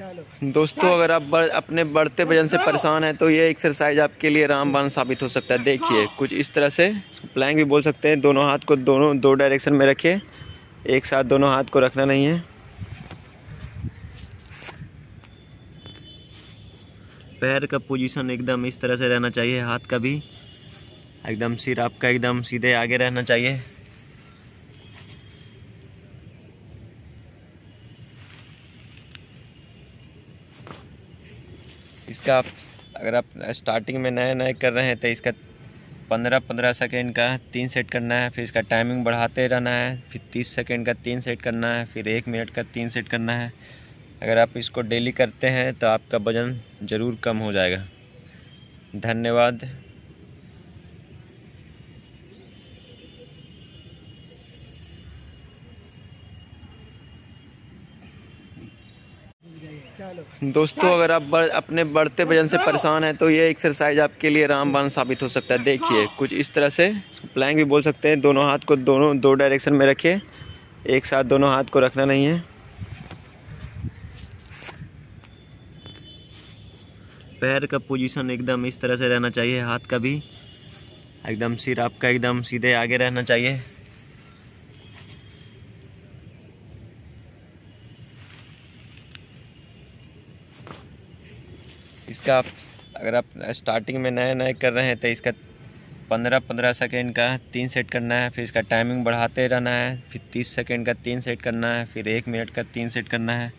दोस्तों अगर आप बर, अपने बढ़ते वजन से परेशान हैं तो ये एक्सरसाइज आपके लिए रामबान साबित हो सकता है देखिए हाँ। कुछ इस तरह से प्लैंग भी बोल सकते हैं दोनों हाथ को दोनों दो डायरेक्शन में रखिए एक साथ दोनों हाथ को रखना नहीं है पैर का पोजीशन एकदम इस तरह से रहना चाहिए हाथ का भी एकदम सिर आपका एकदम सीधे आगे रहना चाहिए इसका अगर आप स्टार्टिंग में नए नए कर रहे हैं तो इसका पंद्रह पंद्रह सेकेंड का तीन सेट करना है फिर इसका टाइमिंग बढ़ाते रहना है फिर तीस सेकेंड का तीन सेट करना है फिर एक मिनट का तीन सेट करना है अगर आप इसको डेली करते हैं तो आपका वज़न ज़रूर कम हो जाएगा धन्यवाद दोस्तों अगर आप बर, अपने बढ़ते वजन से परेशान हैं तो ये एक्सरसाइज आपके लिए रामबान साबित हो सकता है देखिए हाँ। कुछ इस तरह से प्लैंग भी बोल सकते हैं दोनों हाथ को दोनों दो डायरेक्शन में रखिए एक साथ दोनों हाथ को रखना नहीं है पैर का पोजीशन एकदम इस तरह से रहना चाहिए हाथ का भी एकदम सिर आपका एकदम सीधे आगे रहना चाहिए इसका अगर आप स्टार्टिंग में नए नए कर रहे हैं तो इसका पंद्रह पंद्रह सेकेंड का तीन सेट करना है फिर इसका टाइमिंग बढ़ाते रहना है फिर तीस सेकेंड का तीन सेट करना है फिर एक मिनट का तीन सेट करना है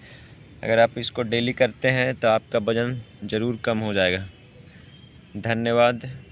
अगर आप इसको डेली करते हैं तो आपका वज़न ज़रूर कम हो जाएगा धन्यवाद